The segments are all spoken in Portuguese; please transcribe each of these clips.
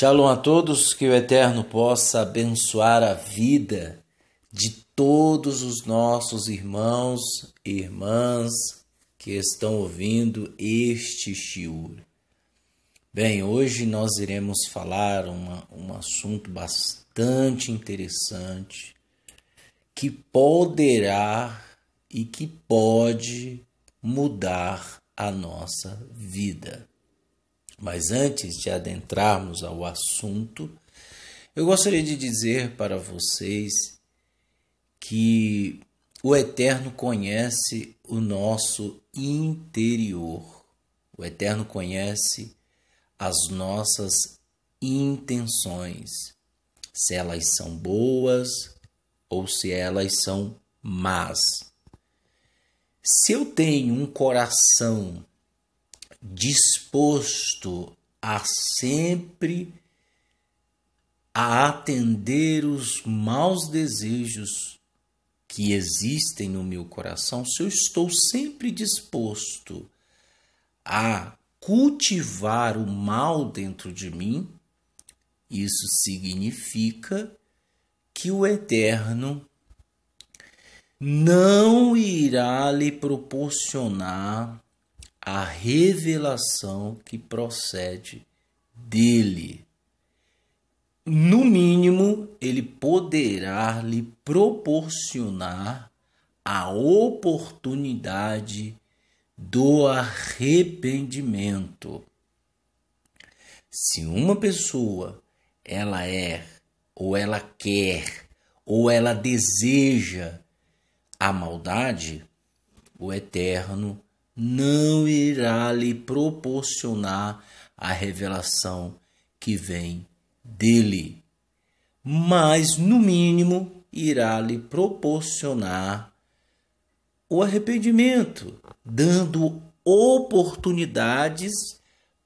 Shalom a todos, que o Eterno possa abençoar a vida de todos os nossos irmãos e irmãs que estão ouvindo este shiur. Bem, hoje nós iremos falar uma, um assunto bastante interessante que poderá e que pode mudar a nossa vida. Mas antes de adentrarmos ao assunto, eu gostaria de dizer para vocês que o Eterno conhece o nosso interior. O Eterno conhece as nossas intenções, se elas são boas ou se elas são más. Se eu tenho um coração disposto a sempre a atender os maus desejos que existem no meu coração, se eu estou sempre disposto a cultivar o mal dentro de mim, isso significa que o Eterno não irá lhe proporcionar a revelação que procede dele. No mínimo, ele poderá lhe proporcionar a oportunidade do arrependimento. Se uma pessoa ela é ou ela quer ou ela deseja a maldade, o eterno não irá lhe proporcionar a revelação que vem dele, mas no mínimo irá lhe proporcionar o arrependimento, dando oportunidades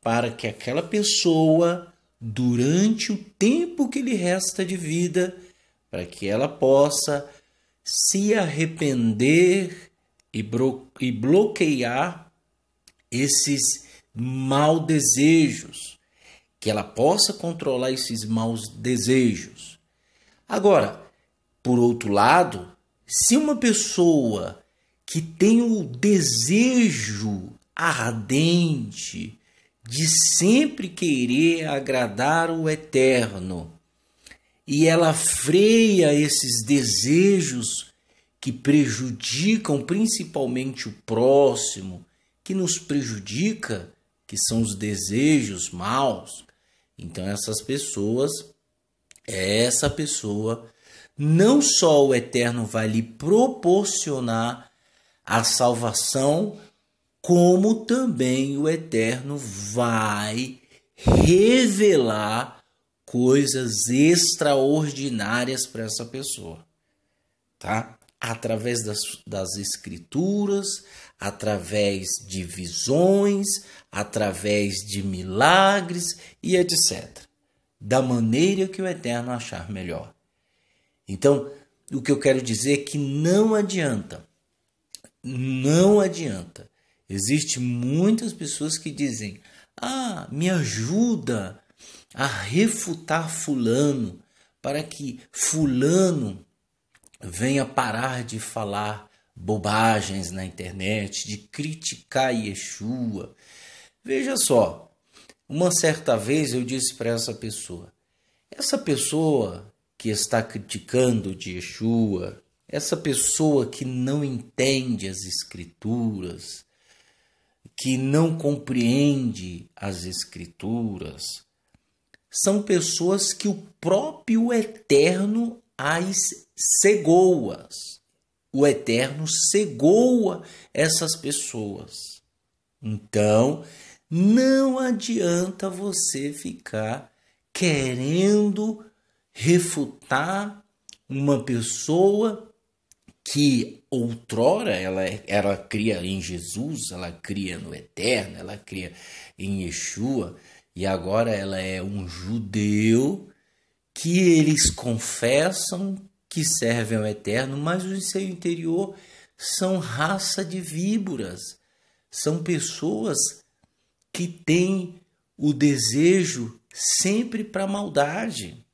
para que aquela pessoa, durante o tempo que lhe resta de vida, para que ela possa se arrepender e, bro, e bloquear esses mal desejos, que ela possa controlar esses maus desejos. Agora, por outro lado, se uma pessoa que tem o desejo ardente de sempre querer agradar o eterno e ela freia esses desejos que prejudicam principalmente o próximo, que nos prejudica, que são os desejos maus. Então essas pessoas, essa pessoa, não só o Eterno vai lhe proporcionar a salvação, como também o Eterno vai revelar coisas extraordinárias para essa pessoa, tá? através das, das escrituras, através de visões, através de milagres e etc. Da maneira que o Eterno achar melhor. Então, o que eu quero dizer é que não adianta, não adianta. Existem muitas pessoas que dizem: Ah, me ajuda a refutar Fulano, para que Fulano venha parar de falar bobagens na internet, de criticar Yeshua. Veja só, uma certa vez eu disse para essa pessoa: essa pessoa que está criticando de Yeshua, essa pessoa que não entende as Escrituras, que não compreende as Escrituras, são pessoas que o próprio Eterno as cegou-as. O Eterno cegou essas pessoas. Então, não adianta você ficar querendo refutar uma pessoa que outrora ela, é, ela cria em Jesus, ela cria no Eterno, ela cria em Yeshua, e agora ela é um judeu que eles confessam que servem ao Eterno, mas os seu interior são raça de víboras, são pessoas que têm o desejo sempre para a maldade.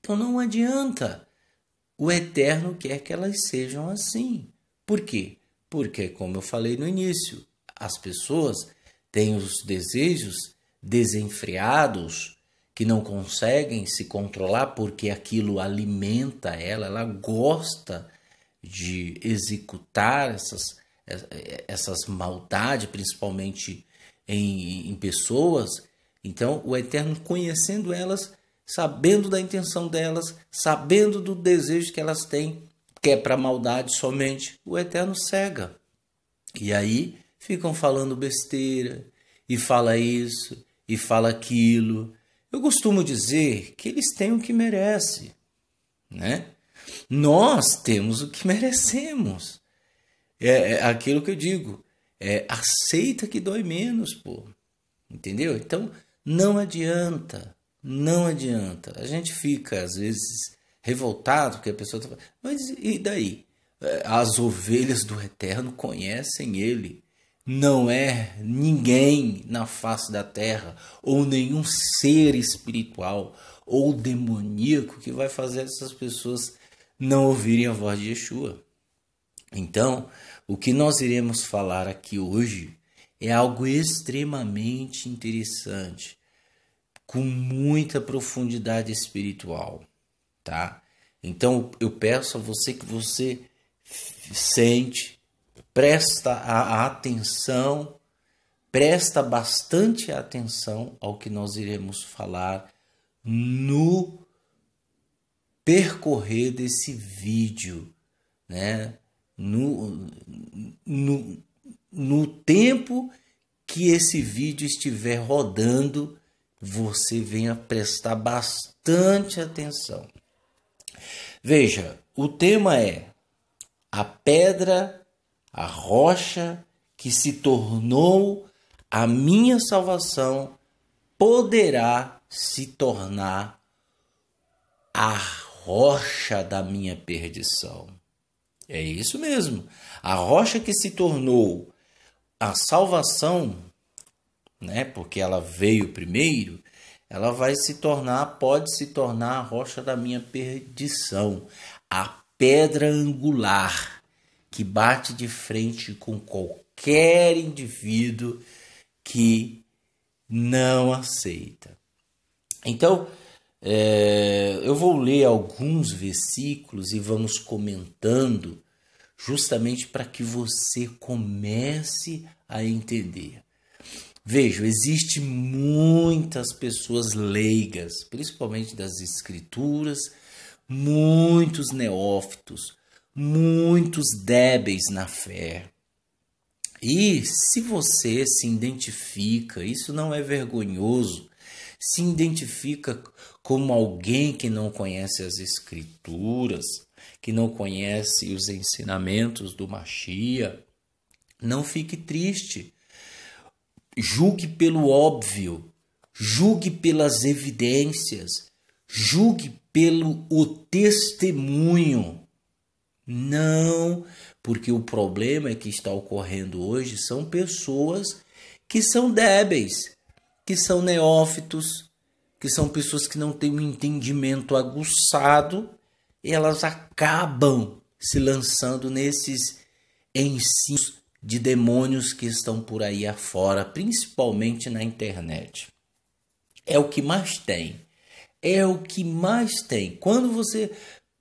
Então não adianta. O Eterno quer que elas sejam assim. Por quê? Porque, como eu falei no início, as pessoas têm os desejos desenfreados, que não conseguem se controlar porque aquilo alimenta ela, ela gosta de executar essas, essas maldades, principalmente em, em pessoas. Então, o Eterno, conhecendo elas, sabendo da intenção delas, sabendo do desejo que elas têm, que é para maldade somente, o Eterno cega. E aí ficam falando besteira, e fala isso, e fala aquilo, eu costumo dizer que eles têm o que merece, né? Nós temos o que merecemos. É, é aquilo que eu digo. É, aceita que dói menos, pô. Entendeu? Então, não adianta. Não adianta. A gente fica, às vezes, revoltado porque a pessoa tá falando. Mas e daí? É, as ovelhas do Eterno conhecem ele não é ninguém na face da terra, ou nenhum ser espiritual ou demoníaco que vai fazer essas pessoas não ouvirem a voz de Yeshua. Então, o que nós iremos falar aqui hoje é algo extremamente interessante, com muita profundidade espiritual, tá? Então eu peço a você que você sente, presta a atenção, presta bastante atenção ao que nós iremos falar no percorrer desse vídeo, né? No, no, no tempo que esse vídeo estiver rodando, você venha prestar bastante atenção. Veja, o tema é a pedra a rocha que se tornou a minha salvação poderá se tornar a rocha da minha perdição. É isso mesmo. A rocha que se tornou a salvação, né, porque ela veio primeiro, ela vai se tornar, pode se tornar a rocha da minha perdição, a pedra angular que bate de frente com qualquer indivíduo que não aceita. Então, é, eu vou ler alguns versículos e vamos comentando, justamente para que você comece a entender. Vejo, existe muitas pessoas leigas, principalmente das escrituras, muitos neófitos, muitos débeis na fé. E se você se identifica, isso não é vergonhoso, se identifica como alguém que não conhece as Escrituras, que não conhece os ensinamentos do Machia, não fique triste. Julgue pelo óbvio, julgue pelas evidências, julgue pelo o testemunho não, porque o problema que está ocorrendo hoje são pessoas que são débeis, que são neófitos, que são pessoas que não têm um entendimento aguçado, elas acabam se lançando nesses ensinos de demônios que estão por aí afora, principalmente na internet. É o que mais tem. É o que mais tem. Quando você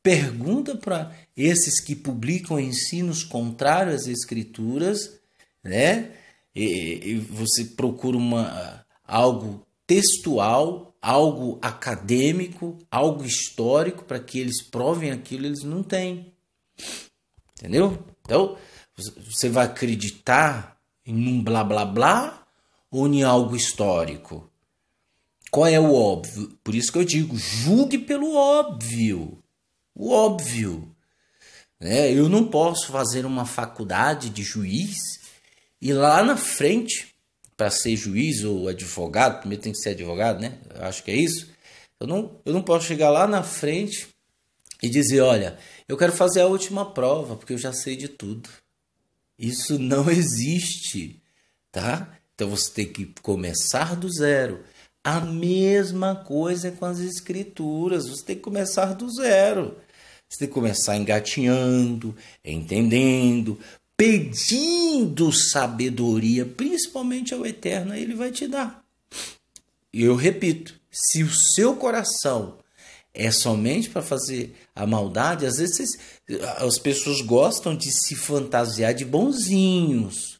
pergunta para esses que publicam ensinos contrários às escrituras, né? E, e você procura uma, algo textual, algo acadêmico, algo histórico para que eles provem aquilo, eles não têm. Entendeu? Então, você vai acreditar em um blá blá blá ou em algo histórico? Qual é o óbvio? Por isso que eu digo, julgue pelo óbvio. O óbvio. Né? Eu não posso fazer uma faculdade de juiz e lá na frente, para ser juiz ou advogado, primeiro tem que ser advogado, né? Eu acho que é isso. Eu não, eu não posso chegar lá na frente e dizer: olha, eu quero fazer a última prova porque eu já sei de tudo. Isso não existe, tá? Então você tem que começar do zero. A mesma coisa é com as escrituras, você tem que começar do zero. Você tem que começar engatinhando, entendendo, pedindo sabedoria, principalmente ao Eterno, ele vai te dar. E eu repito, se o seu coração é somente para fazer a maldade, às vezes as pessoas gostam de se fantasiar de bonzinhos.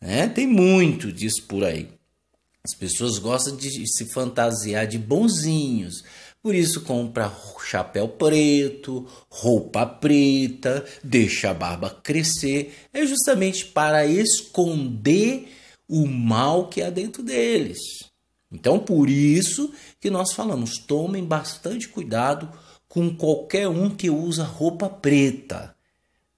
Né? Tem muito disso por aí. As pessoas gostam de se fantasiar de bonzinhos. Por isso compra chapéu preto, roupa preta, deixa a barba crescer, é justamente para esconder o mal que há dentro deles. Então, por isso que nós falamos, tomem bastante cuidado com qualquer um que usa roupa preta,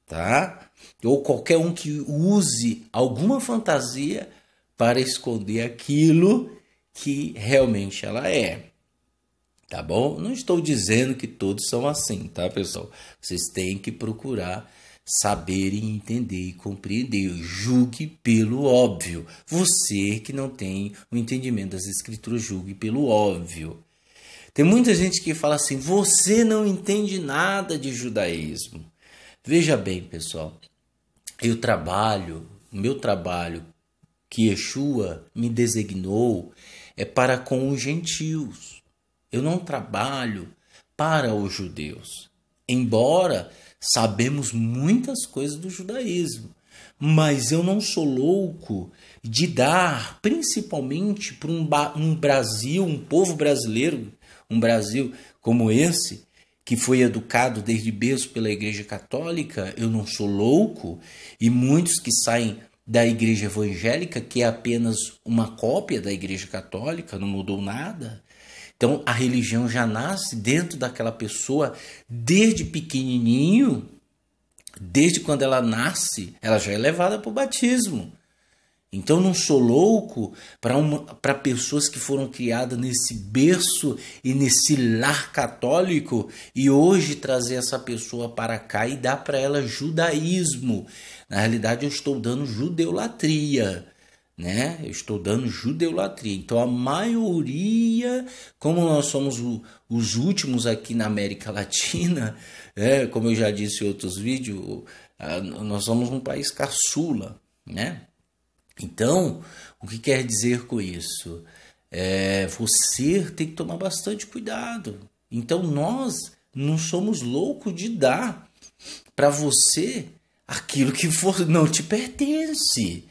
tá? Ou qualquer um que use alguma fantasia para esconder aquilo que realmente ela é tá bom? Não estou dizendo que todos são assim, tá, pessoal? Vocês têm que procurar saber e entender e compreender. Julgue pelo óbvio. Você que não tem o entendimento das escrituras, julgue pelo óbvio. Tem muita gente que fala assim: você não entende nada de judaísmo. Veja bem, pessoal, eu trabalho, o meu trabalho que Yeshua me designou é para com os gentios. Eu não trabalho para os judeus. Embora sabemos muitas coisas do judaísmo, mas eu não sou louco de dar, principalmente para um, um, Brasil, um povo brasileiro, um Brasil como esse, que foi educado desde berço pela Igreja Católica, eu não sou louco, e muitos que saem da Igreja Evangélica, que é apenas uma cópia da Igreja Católica, não mudou nada, então a religião já nasce dentro daquela pessoa desde pequenininho, desde quando ela nasce, ela já é levada para o batismo. Então não sou louco para pessoas que foram criadas nesse berço e nesse lar católico e hoje trazer essa pessoa para cá e dar para ela judaísmo. Na realidade eu estou dando judeulatria né? Eu estou dando judeolatria. Então a maioria, como nós somos o, os últimos aqui na América Latina, é como eu já disse em outros vídeos, nós somos um país caçula, né? Então, o que quer dizer com isso? É, você tem que tomar bastante cuidado. Então nós não somos loucos de dar para você aquilo que for, não te pertence.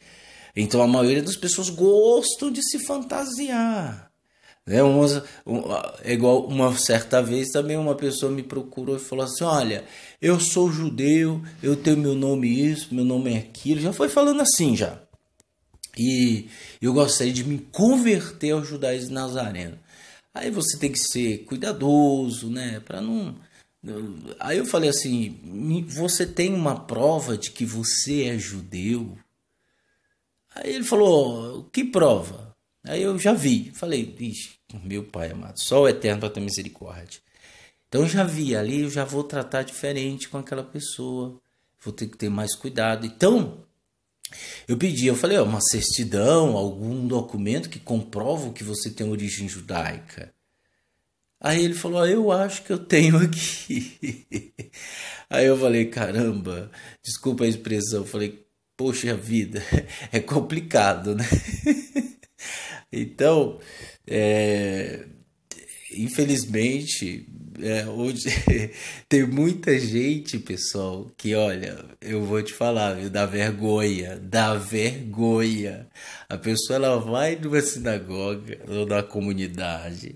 Então a maioria das pessoas gostam de se fantasiar. Né? É igual uma certa vez também uma pessoa me procurou e falou assim: Olha, eu sou judeu, eu tenho meu nome isso, meu nome é aquilo. Já foi falando assim já. E eu gostaria de me converter ao judaísmo nazareno. Aí você tem que ser cuidadoso, né? Para não. Aí eu falei assim: você tem uma prova de que você é judeu? Aí ele falou: que prova? Aí eu já vi. Falei: Ixi, meu pai amado, só o eterno para ter misericórdia. Então eu já vi ali, eu já vou tratar diferente com aquela pessoa. Vou ter que ter mais cuidado. Então, eu pedi, eu falei, ó, uma certidão, algum documento que comprova que você tem origem judaica. Aí ele falou, eu acho que eu tenho aqui. Aí eu falei, caramba, desculpa a expressão, falei, Poxa vida, é complicado, né? Então, é, infelizmente, é, hoje tem muita gente, pessoal, que olha, eu vou te falar, viu, dá vergonha, dá vergonha. A pessoa ela vai numa sinagoga ou numa comunidade,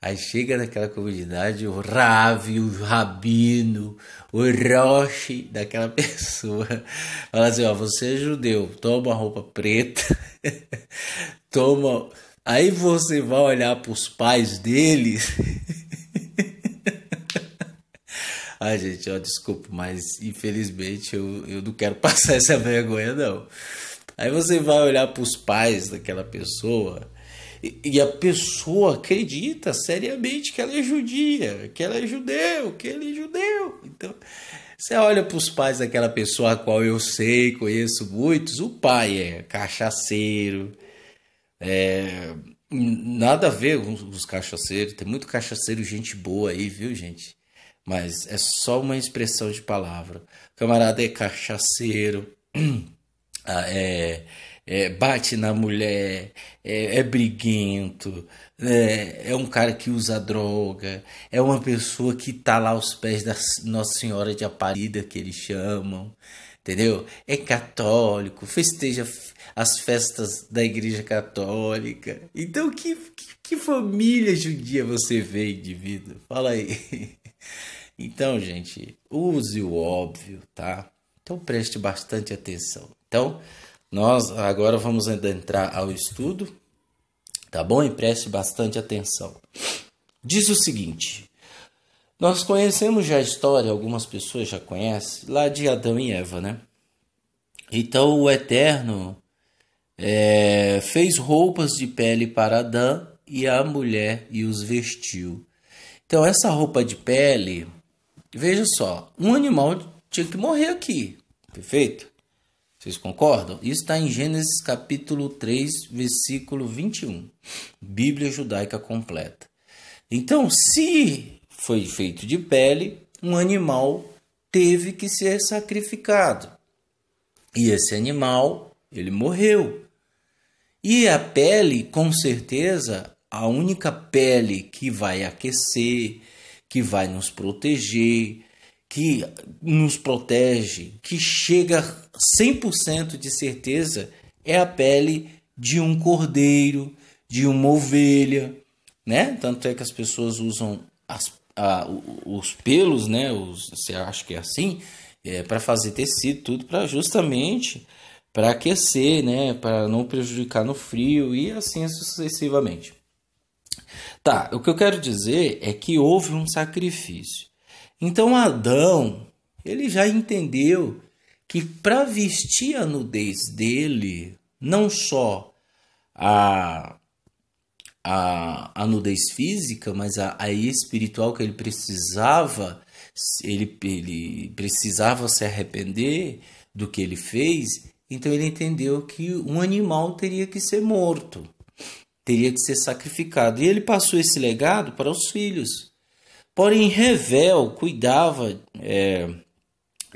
aí chega naquela comunidade, o Ravi, o Rabino, o roche daquela pessoa. Fala assim, ó, você é judeu, toma roupa preta, toma. Aí você vai olhar para os pais deles. Ai, gente, ó, desculpa, mas infelizmente eu, eu não quero passar essa vergonha, não. Aí você vai olhar para os pais daquela pessoa e, a pessoa acredita seriamente que ela é judia, que ela é judeu, que ele é judeu. Então, você olha para os pais daquela pessoa a qual eu sei, conheço muitos, o pai é cachaceiro, é, nada a ver com os cachaceiros, tem muito cachaceiro, gente boa aí, viu, gente? Mas é só uma expressão de palavra. O camarada é cachaceiro, ah, é, é, bate na mulher, é, é briguento, é, é, um cara que usa droga, é uma pessoa que tá lá aos pés da Nossa Senhora de Aparida, que eles chamam, entendeu? É católico, festeja as festas da Igreja Católica. Então, que, que, que família judia você vê, indivíduo? Fala aí. Então, gente, use o óbvio, tá? Então preste bastante atenção. Então, nós agora vamos entrar ao estudo, tá bom? E preste bastante atenção. Diz o seguinte: Nós conhecemos já a história, algumas pessoas já conhecem, lá de Adão e Eva, né? Então o Eterno é, fez roupas de pele para Adão e a mulher e os vestiu. Então essa roupa de pele, veja só, um animal tinha que morrer aqui, perfeito? Vocês concordam? Isso está em Gênesis capítulo 3, versículo 21. Bíblia judaica completa. Então, se foi feito de pele, um animal teve que ser sacrificado. E esse animal, ele morreu. E a pele, com certeza, a única pele que vai aquecer, que vai nos proteger, que nos protege, que chega 100% de certeza, é a pele de um cordeiro, de uma ovelha, né? Tanto é que as pessoas usam as, a, os pelos, né? Os, você acha que é assim? É, para fazer tecido, tudo para justamente para aquecer, né? Para não prejudicar no frio e assim sucessivamente. Tá, o que eu quero dizer é que houve um sacrifício. Então Adão, ele já entendeu que para vestir a nudez dele, não só a, a, a nudez física, mas a, a espiritual que ele precisava, ele, ele precisava se arrepender do que ele fez, então ele entendeu que um animal teria que ser morto, teria que ser sacrificado. E ele passou esse legado para os filhos. Porém, Revel cuidava é,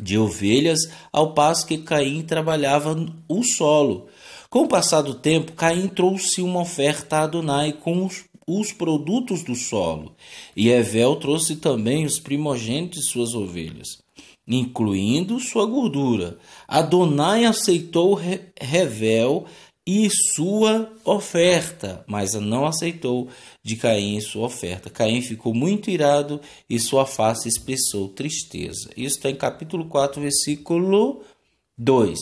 de ovelhas, ao passo que Caim trabalhava o solo. Com o passar do tempo, Caim trouxe uma oferta a Adonai com os, os produtos do solo, e Evel trouxe também os primogênitos de suas ovelhas, incluindo sua gordura. Adonai aceitou Revel e sua oferta, mas não aceitou de Caim sua oferta. Caim ficou muito irado e sua face expressou tristeza. Isso está em capítulo 4, versículo 2.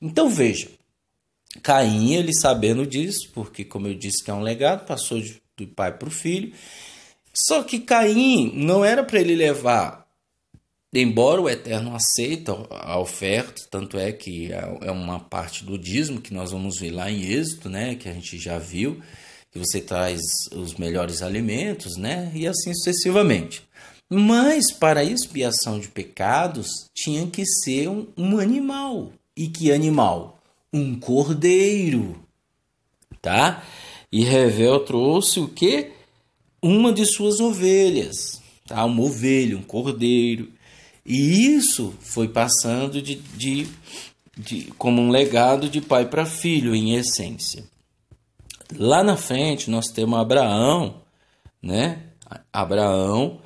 Então veja, Caim, ele sabendo disso, porque como eu disse que é um legado, passou de, do pai para o filho, só que Caim não era para ele levar Embora o Eterno aceita a oferta, tanto é que é, é uma parte do dízimo que nós vamos ver lá em Êxodo, né, que a gente já viu, que você traz os melhores alimentos, né, e assim sucessivamente. Mas para expiação de pecados tinha que ser um, um animal. E que animal? Um cordeiro. Tá? E Revel trouxe o que? Uma de suas ovelhas, tá? Uma ovelha, um cordeiro. E isso foi passando de, de, de como um legado de pai para filho, em essência. Lá na frente, nós temos Abraão, né? Abraão,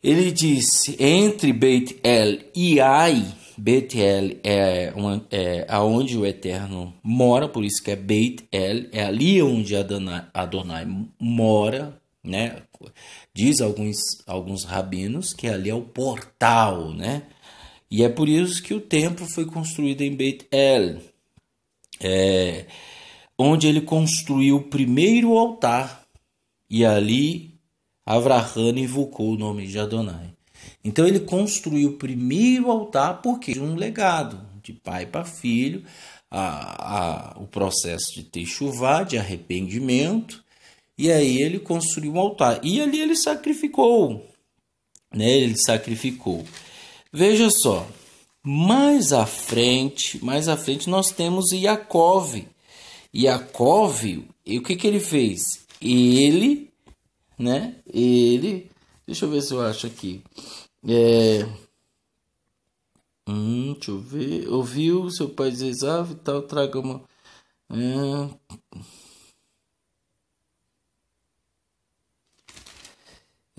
ele disse: entre Beit El e Ai, Beit El é, uma, é aonde o Eterno mora, por isso que é Beit El, é ali onde Adonai, Adonai mora, né? Diz alguns, alguns rabinos que ali é o portal, né? E é por isso que o templo foi construído em Beit El, é, onde ele construiu o primeiro altar e ali Avraham invocou o nome de Adonai. Então ele construiu o primeiro altar porque um legado de pai para filho, a, a, o processo de techuvá, de arrependimento, e aí ele construiu um altar. E ali ele sacrificou. Né? Ele sacrificou. Veja só. Mais à frente, mais à frente nós temos Yaakov. Yaakov, e o que, que ele fez? Ele, né? Ele, deixa eu ver se eu acho aqui. É, hum, deixa eu ver. Ouviu seu pai dizer, ah, tal, traga uma.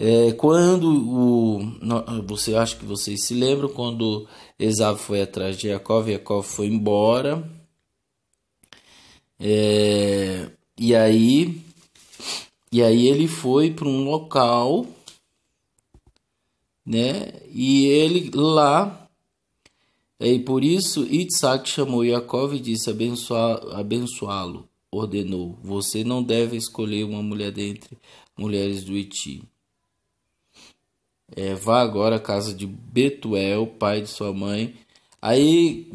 É, quando o, você acho que vocês se lembram quando Esaú foi atrás de Jacó, Jacó foi embora. É, e aí e aí ele foi para um local, né? E ele lá e por isso Isaac chamou Jacó e disse abençoá-lo, ordenou: você não deve escolher uma mulher dentre mulheres do Eti é, vá agora à casa de Betuel, pai de sua mãe. Aí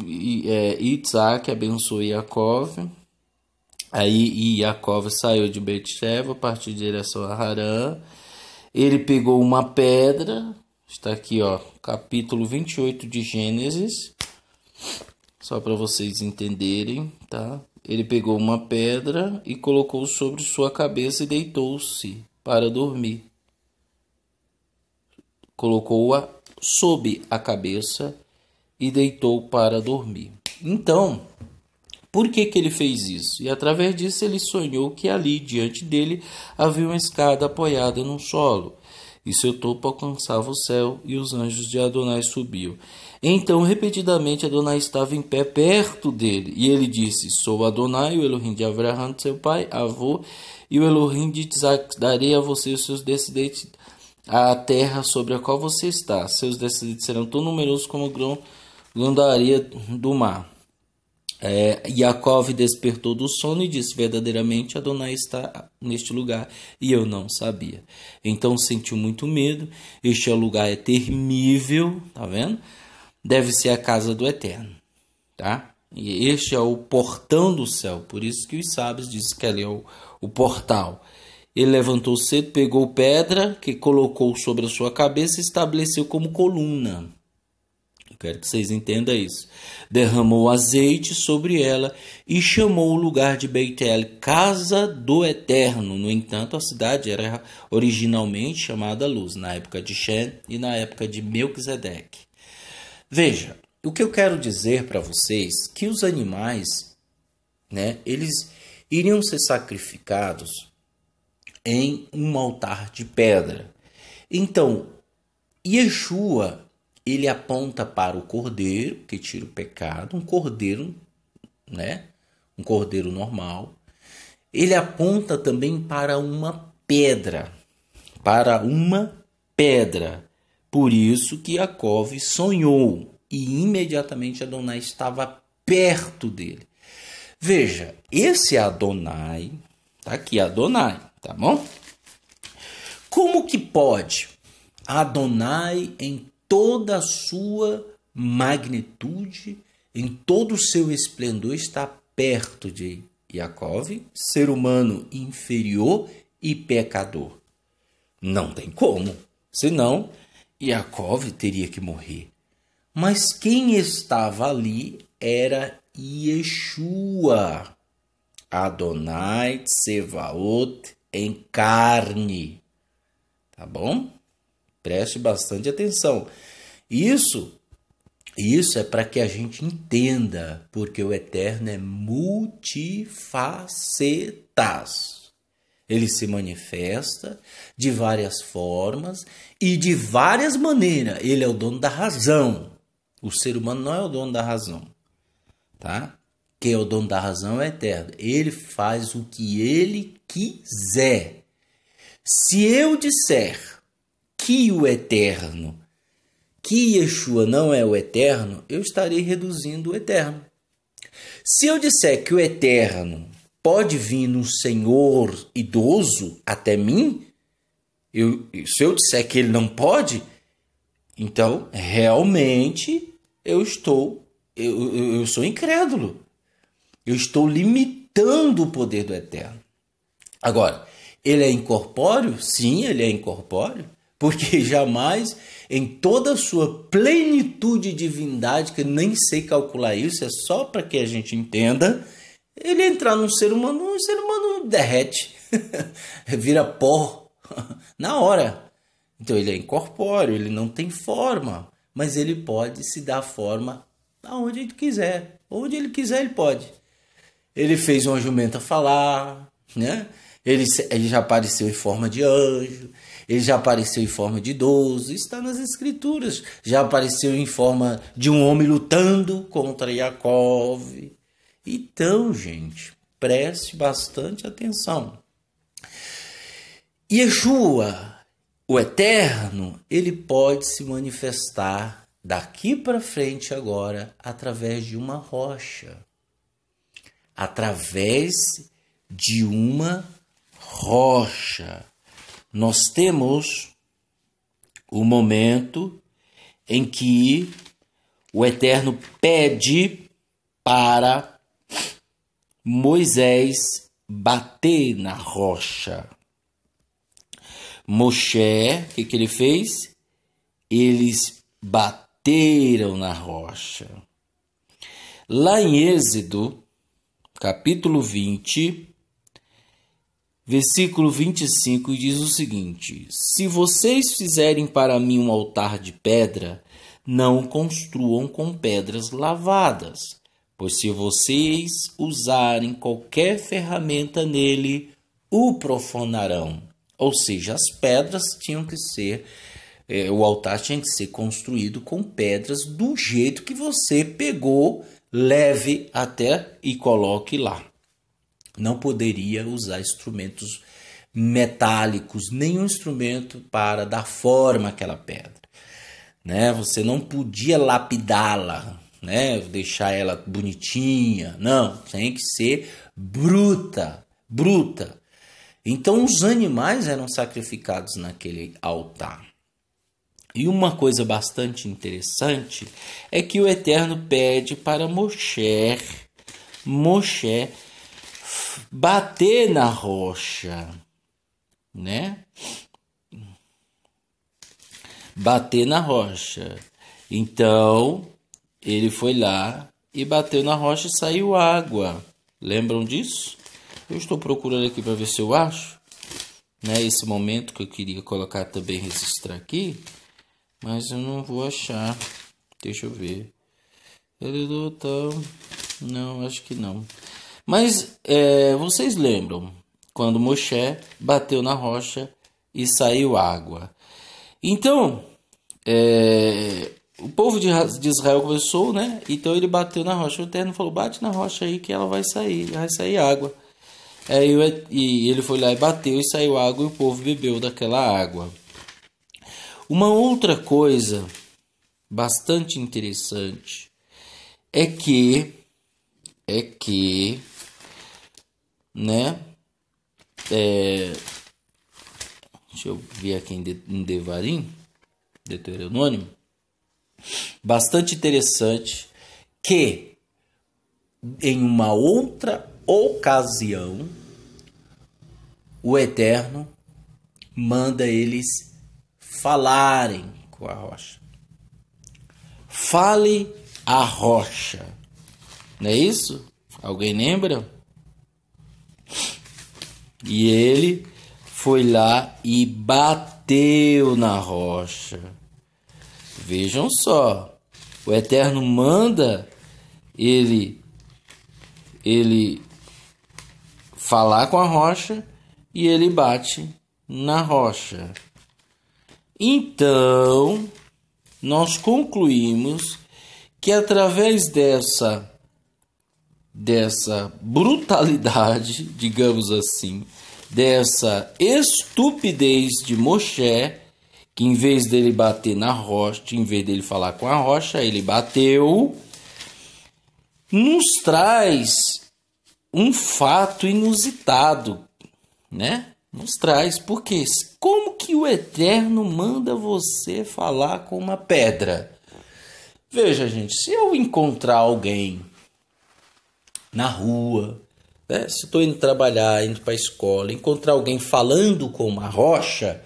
é, Isaac abençoou Jacob. Aí Jacob saiu de Betsheba, partiu em direção a Harã. Ele pegou uma pedra, está aqui, ó, capítulo 28 de Gênesis, só para vocês entenderem, tá? Ele pegou uma pedra e colocou sobre sua cabeça e deitou-se para dormir colocou-a sob a cabeça e deitou para dormir. Então, por que, que ele fez isso? E através disso ele sonhou que ali diante dele havia uma escada apoiada no solo, e seu topo alcançava o céu, e os anjos de Adonai subiam. Então, repetidamente, Adonai estava em pé perto dele, e ele disse: Sou Adonai, o Elohim de Abraham, seu pai, avô, e o Elohim de Isaac, darei a você os seus descendentes à terra sobre a qual você está. Seus descendentes serão tão numerosos como o grão, da areia do mar. É, Jacob despertou do sono e disse: Verdadeiramente Adonai está neste lugar e eu não sabia. Então sentiu muito medo. Este é lugar é temível, tá vendo? Deve ser a casa do eterno, tá? E este é o portão do céu, por isso que os sábios dizem que ali é o, o portal. Ele levantou cedo, pegou pedra que colocou sobre a sua cabeça e estabeleceu como coluna. Eu quero que vocês entendam isso. Derramou azeite sobre ela e chamou o lugar de Beitel, Casa do Eterno. No entanto, a cidade era originalmente chamada Luz, na época de Shem e na época de Melquisedeque. Veja, o que eu quero dizer para vocês que os animais, né, eles iriam ser sacrificados em um altar de pedra. Então, Yeshua ele aponta para o cordeiro que tira o pecado, um cordeiro, né? Um cordeiro normal. Ele aponta também para uma pedra, para uma pedra. Por isso que Jacob sonhou e imediatamente Adonai estava perto dele. Veja, esse Adonai, tá aqui Adonai, tá bom? Como que pode Adonai em toda a sua magnitude, em todo o seu esplendor estar perto de Yaakov, ser humano inferior e pecador? Não tem como, senão Yaakov teria que morrer. Mas quem estava ali era Yeshua, Adonai Tsevaot em carne. Tá bom? Preste bastante atenção. Isso isso é para que a gente entenda, porque o eterno é multifacetas. Ele se manifesta de várias formas e de várias maneiras. Ele é o dono da razão. O ser humano não é o dono da razão, tá? que é o dono da razão, é eterno. Ele faz o que ele quiser. Se eu disser que o eterno, que Yeshua não é o eterno, eu estarei reduzindo o eterno. Se eu disser que o eterno pode vir um senhor idoso até mim, eu, se eu disser que ele não pode, então realmente eu estou, eu, eu, eu sou incrédulo. Eu estou limitando o poder do Eterno. Agora, ele é incorpóreo? Sim, ele é incorpóreo, porque jamais em toda a sua plenitude de divindade, que eu nem sei calcular isso, é só para que a gente entenda, ele entrar num ser humano, um ser humano derrete, vira pó na hora. Então ele é incorpóreo, ele não tem forma, mas ele pode se dar forma aonde ele quiser. Onde ele quiser, ele pode ele fez uma jumenta falar, né? Ele, ele já apareceu em forma de anjo, ele já apareceu em forma de idoso, está nas escrituras. Já apareceu em forma de um homem lutando contra Jacob. Então, gente, preste bastante atenção. Yeshua, o Eterno, ele pode se manifestar daqui para frente agora através de uma rocha através de uma rocha. Nós temos o momento em que o Eterno pede para Moisés bater na rocha. Moshe, o que, que ele fez? Eles bateram na rocha. Lá em Êxodo capítulo 20, versículo 25, e diz o seguinte: Se vocês fizerem para mim um altar de pedra, não construam com pedras lavadas, pois se vocês usarem qualquer ferramenta nele, o profanarão. Ou seja, as pedras tinham que ser, eh, o altar tinha que ser construído com pedras do jeito que você pegou leve até e coloque lá. Não poderia usar instrumentos metálicos, nenhum instrumento para dar forma àquela pedra. Né? Você não podia lapidá-la, né? deixar ela bonitinha. Não, tem que ser bruta, bruta. Então os animais eram sacrificados naquele altar. E uma coisa bastante interessante é que o Eterno pede para Moshe, Moshe bater na rocha, né? Bater na rocha. Então, ele foi lá e bateu na rocha e saiu água. Lembram disso? Eu estou procurando aqui para ver se eu acho, né, esse momento que eu queria colocar também registrar aqui. Mas eu não vou achar. Deixa eu ver. Ele luta. Então, não, acho que não. Mas é, vocês lembram quando Moshe bateu na rocha e saiu água? Então, é, o povo de, Israel começou, né? Então ele bateu na rocha. O Eterno falou: bate na rocha aí que ela vai sair, vai sair água. Aí, e ele foi lá e bateu e saiu água e o povo bebeu daquela água. Uma outra coisa bastante interessante é que é que né é, deixa eu ver aqui em, de, em Devarim Deuteronômio bastante interessante que em uma outra ocasião o Eterno manda eles falarem com a rocha. Fale a rocha. Não é isso? Alguém lembra? E ele foi lá e bateu na rocha. Vejam só. O Eterno manda ele ele falar com a rocha e ele bate na rocha. Então, nós concluímos que através dessa dessa brutalidade, digamos assim, dessa estupidez de Moshe, que em vez dele bater na rocha, em vez dele falar com a rocha, ele bateu, nos traz um fato inusitado, né? Nos traz, porque como que o Eterno manda você falar com uma pedra? Veja, gente, se eu encontrar alguém na rua, né? se estou indo trabalhar, indo para a escola, encontrar alguém falando com uma rocha,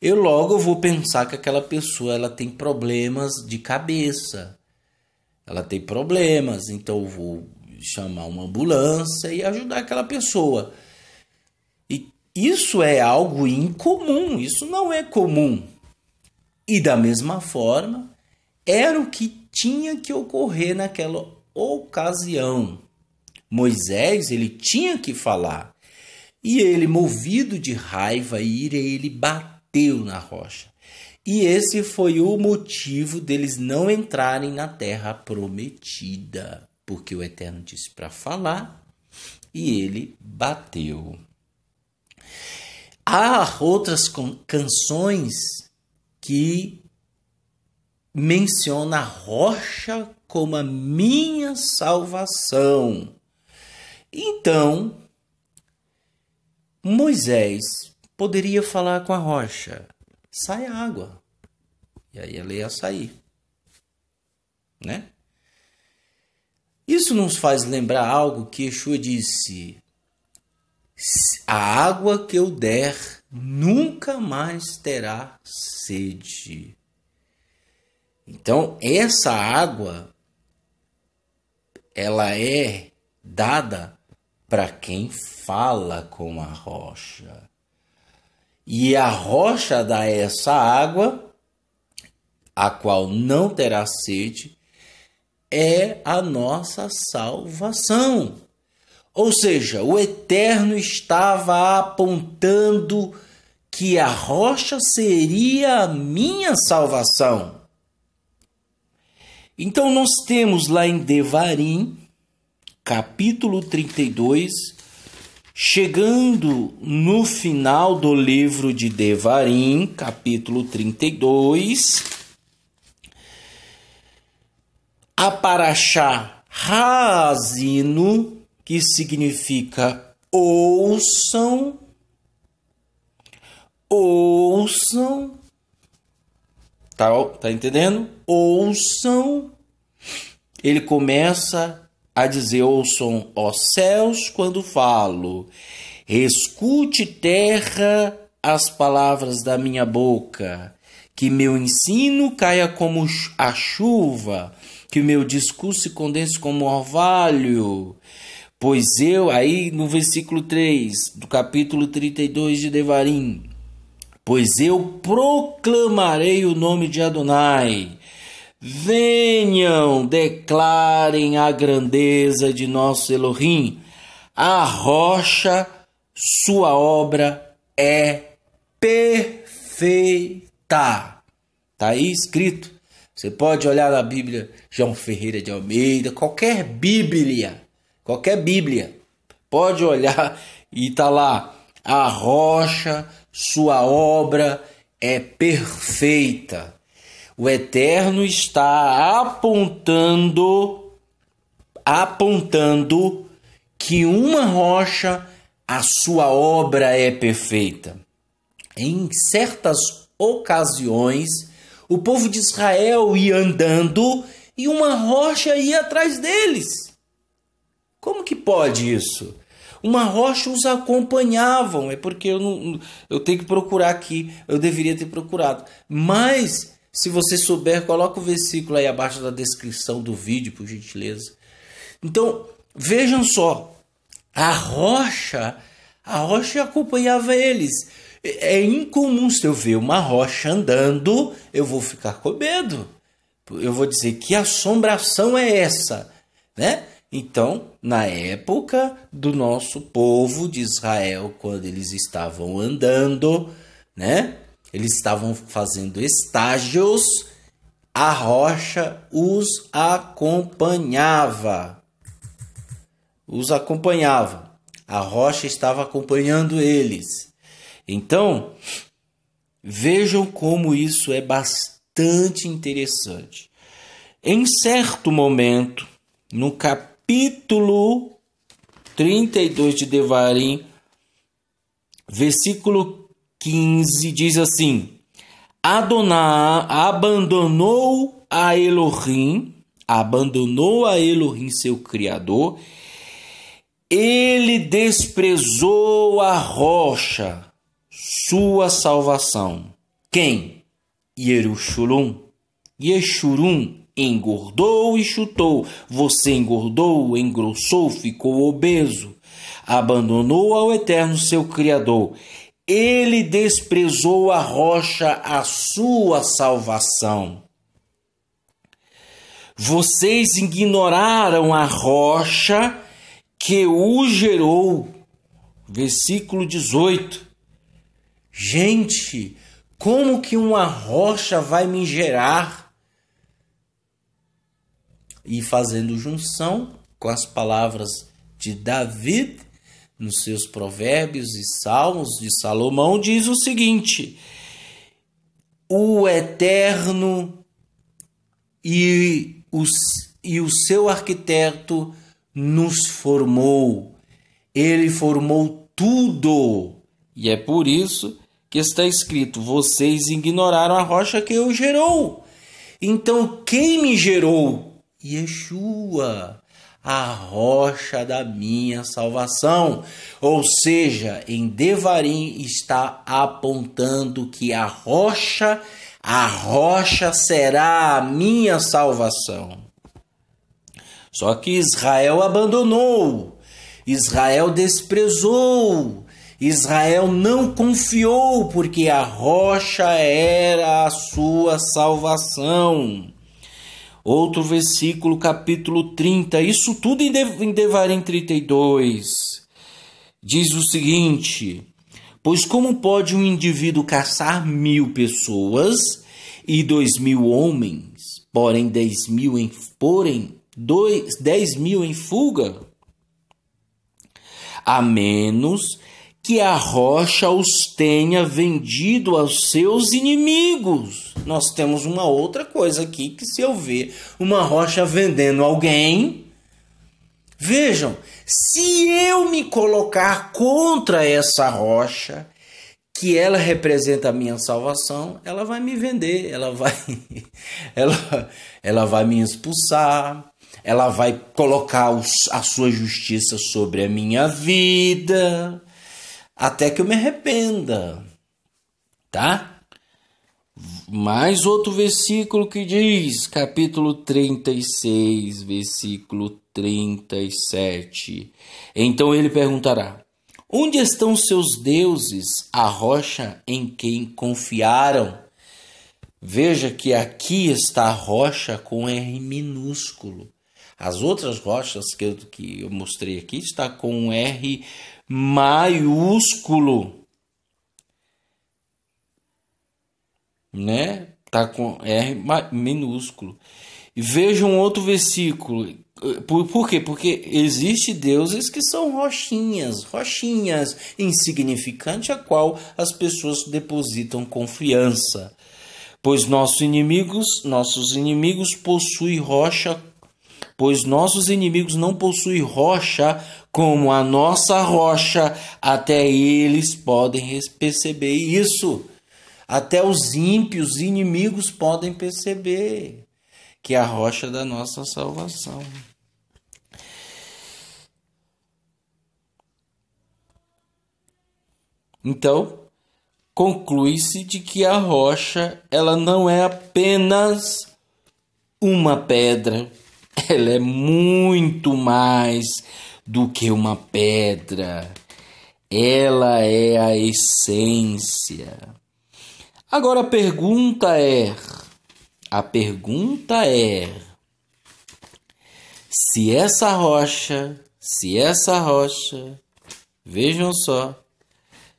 eu logo vou pensar que aquela pessoa ela tem problemas de cabeça, ela tem problemas, então eu vou chamar uma ambulância e ajudar aquela pessoa. Isso é algo incomum, isso não é comum. E da mesma forma, era o que tinha que ocorrer naquela ocasião. Moisés, ele tinha que falar. E ele, movido de raiva e ira, ele bateu na rocha. E esse foi o motivo deles não entrarem na terra prometida, porque o Eterno disse para falar e ele bateu. Há outras canções que menciona a rocha como a minha salvação. Então, Moisés poderia falar com a rocha: sai água. E aí ela ia sair. Né? Isso nos faz lembrar algo que Yeshua disse: a água que eu der nunca mais terá sede. Então, essa água ela é dada para quem fala com a rocha. E a rocha dá essa água, a qual não terá sede, é a nossa salvação. Ou seja, o Eterno estava apontando que a rocha seria a minha salvação. Então, nós temos lá em Devarim, capítulo 32, chegando no final do livro de Devarim, capítulo 32, a Paraxá Razino que significa ouçam, ouçam, tá, tá entendendo? Ouçam, ele começa a dizer: ouçam, ó céus, quando falo, escute, terra, as palavras da minha boca, que meu ensino caia como a chuva, que o meu discurso se condense como um orvalho Pois eu, aí no versículo 3 do capítulo 32 de Devarim, pois eu proclamarei o nome de Adonai. Venham, declarem a grandeza de nosso Elohim. A rocha, sua obra é perfeita. Está aí escrito. Você pode olhar na Bíblia João Ferreira de Almeida, qualquer Bíblia. Qualquer Bíblia. Pode olhar e tá lá. A rocha, sua obra é perfeita. O Eterno está apontando apontando que uma rocha a sua obra é perfeita. Em certas ocasiões, o povo de Israel ia andando e uma rocha ia atrás deles. Como que pode isso? Uma rocha os acompanhavam, é porque eu, não, eu tenho que procurar aqui, eu deveria ter procurado. Mas, se você souber, coloca o versículo aí abaixo da descrição do vídeo, por gentileza. Então, vejam só, a rocha, a rocha acompanhava eles. É, é incomum se eu ver uma rocha andando, eu vou ficar com medo. Eu vou dizer que assombração é essa, né? Então, na época do nosso povo de Israel, quando eles estavam andando, né? Eles estavam fazendo estágios, a rocha os acompanhava. Os acompanhava. A rocha estava acompanhando eles. Então, vejam como isso é bastante interessante. Em certo momento, no capítulo capítulo 32 de Devarim, versículo 15, diz assim: Adoná abandonou a Elohim, abandonou a Elohim, seu Criador, ele desprezou a rocha, sua salvação. Quem? Yerushulum. Yeshurun, engordou e chutou. Você engordou, engrossou, ficou obeso. Abandonou ao Eterno seu Criador. Ele desprezou a rocha, a sua salvação. Vocês ignoraram a rocha que o gerou. Versículo 18. Gente, como que uma rocha vai me gerar? e fazendo junção com as palavras de David nos seus provérbios e salmos de Salomão, diz o seguinte: O eterno e, os, e o seu arquiteto nos formou, ele formou tudo. E é por isso que está escrito: Vocês ignoraram a rocha que eu gerou. Então, quem me gerou Yeshua, a rocha da minha salvação. Ou seja, em Devarim está apontando que a rocha, a rocha será a minha salvação. Só que Israel abandonou, Israel desprezou, Israel não confiou, porque a rocha era a sua salvação. Outro versículo, capítulo 30. Isso tudo em, Devarim 32. Diz o seguinte: Pois como pode um indivíduo caçar mil pessoas e dois mil homens, porém dez mil em, porém dois, dez mil em fuga? A menos que a rocha os tenha vendido aos seus inimigos. Nós temos uma outra coisa aqui que se eu ver uma rocha vendendo alguém, vejam, se eu me colocar contra essa rocha, que ela representa a minha salvação, ela vai me vender, ela vai ela, ela vai me expulsar, ela vai colocar os, a sua justiça sobre a minha vida até que eu me arrependa. Tá? Mais outro versículo que diz, capítulo 36, versículo 37. Então ele perguntará: Onde estão seus deuses, a rocha em quem confiaram? Veja que aqui está a rocha com R minúsculo. As outras rochas que eu, que eu mostrei aqui está com R maiúsculo. Né? Tá com R minúsculo. veja um outro versículo. Por, por quê? Porque existe deuses que são rochinhas, rochinhas insignificantes a qual as pessoas depositam confiança. Pois nossos inimigos, nossos inimigos possuem rocha pois nossos inimigos não possuem rocha como a nossa rocha, até eles podem perceber isso. Até os ímpios inimigos podem perceber que é a rocha da nossa salvação. Então, conclui-se de que a rocha ela não é apenas uma pedra, ela é muito mais do que uma pedra. Ela é a essência. Agora a pergunta é: a pergunta é se essa rocha, se essa rocha, vejam só,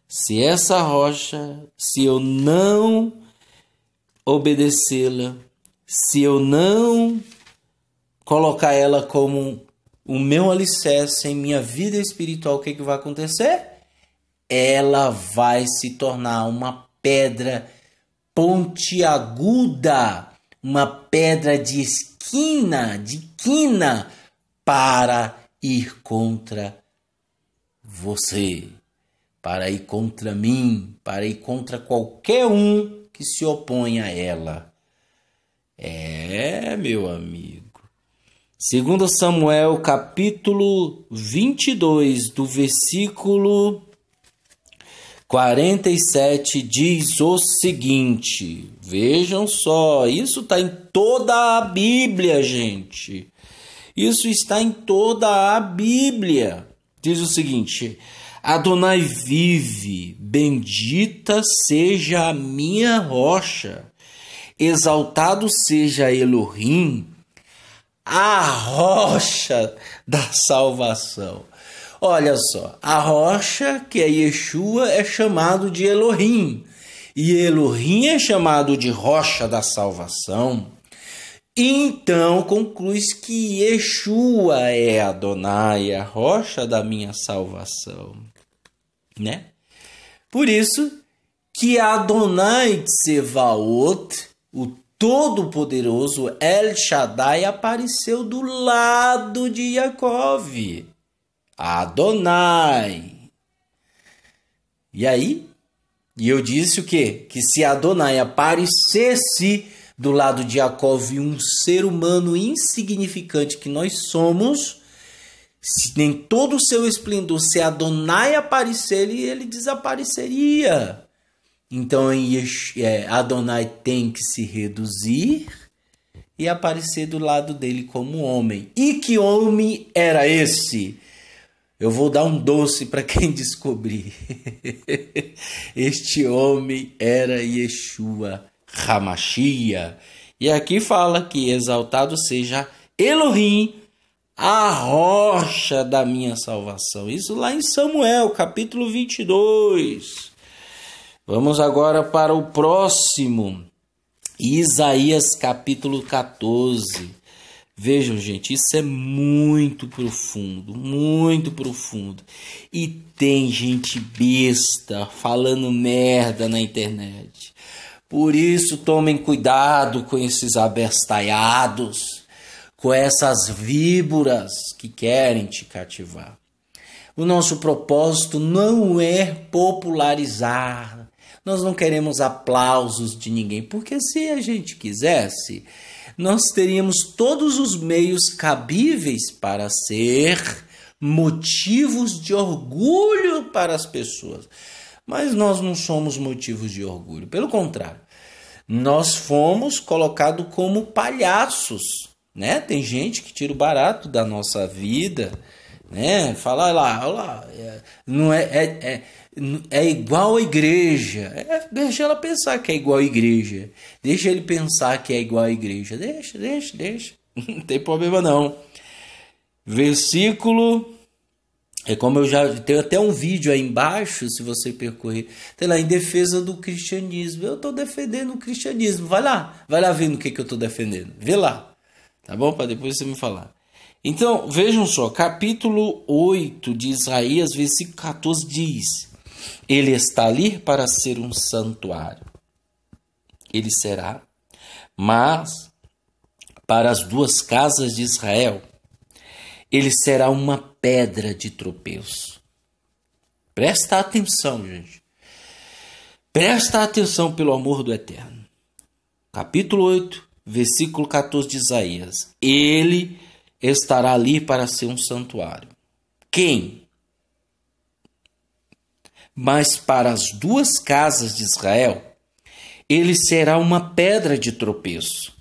se essa rocha, se eu não obedecê-la, se eu não colocar ela como o meu alicerce em minha vida espiritual, o que, é que vai acontecer? Ela vai se tornar uma pedra pontiaguda, uma pedra de esquina, de quina, para ir contra você, para ir contra mim, para ir contra qualquer um que se oponha a ela. É, meu amigo. Segundo Samuel, capítulo 22, do versículo 47 diz o seguinte: Vejam só, isso está em toda a Bíblia, gente. Isso está em toda a Bíblia. Diz o seguinte: Adonai vive, bendita seja a minha rocha, exaltado seja Elohim a rocha da salvação. Olha só, a rocha que é Yeshua é chamado de Elohim, e Elohim é chamado de rocha da salvação. Então conclui que Yeshua é Adonai, a rocha da minha salvação, né? Por isso que Adonai Tsevaot, o Todo-Poderoso El Shaddai apareceu do lado de Jacob. Adonai. E aí? E eu disse o quê? Que se Adonai aparecesse do lado de Jacob, um ser humano insignificante que nós somos, se nem todo o seu esplendor, se Adonai aparecer, ele, ele desapareceria. Então é, Adonai tem que se reduzir e aparecer do lado dele como homem. E que homem era esse? Eu vou dar um doce para quem descobrir. este homem era Yeshua Hamashia. E aqui fala que exaltado seja Elohim, a rocha da minha salvação. Isso lá em Samuel, capítulo 22. Vamos agora para o próximo, Isaías capítulo 14. Vejam, gente, isso é muito profundo, muito profundo. E tem gente besta falando merda na internet. Por isso, tomem cuidado com esses abestalhados, com essas víboras que querem te cativar. O nosso propósito não é popularizar nós não queremos aplausos de ninguém, porque se a gente quisesse, nós teríamos todos os meios cabíveis para ser motivos de orgulho para as pessoas. Mas nós não somos motivos de orgulho, pelo contrário. Nós fomos colocados como palhaços, né? Tem gente que tira o barato da nossa vida, né? Fala lá, lá, é, não é, é, é é igual à igreja. É, deixa ela pensar que é igual à igreja. Deixa ele pensar que é igual à igreja. Deixa, deixa, deixa. Não tem problema não. Versículo é como eu já tenho até um vídeo aí embaixo, se você percorrer, tem lá em defesa do cristianismo. Eu estou defendendo o cristianismo. Vai lá, vai lá vendo o que, que eu estou defendendo. Vê lá. Tá bom? Para depois você me falar. Então, vejam só, capítulo 8 de Isaías, versículo 14 diz: ele está ali para ser um santuário. Ele será, mas para as duas casas de Israel, ele será uma pedra de tropeço. Presta atenção, gente. Presta atenção pelo amor do Eterno. Capítulo 8, versículo 14 de Isaías. Ele estará ali para ser um santuário. Quem? mas para as duas casas de Israel ele será uma pedra de tropeço.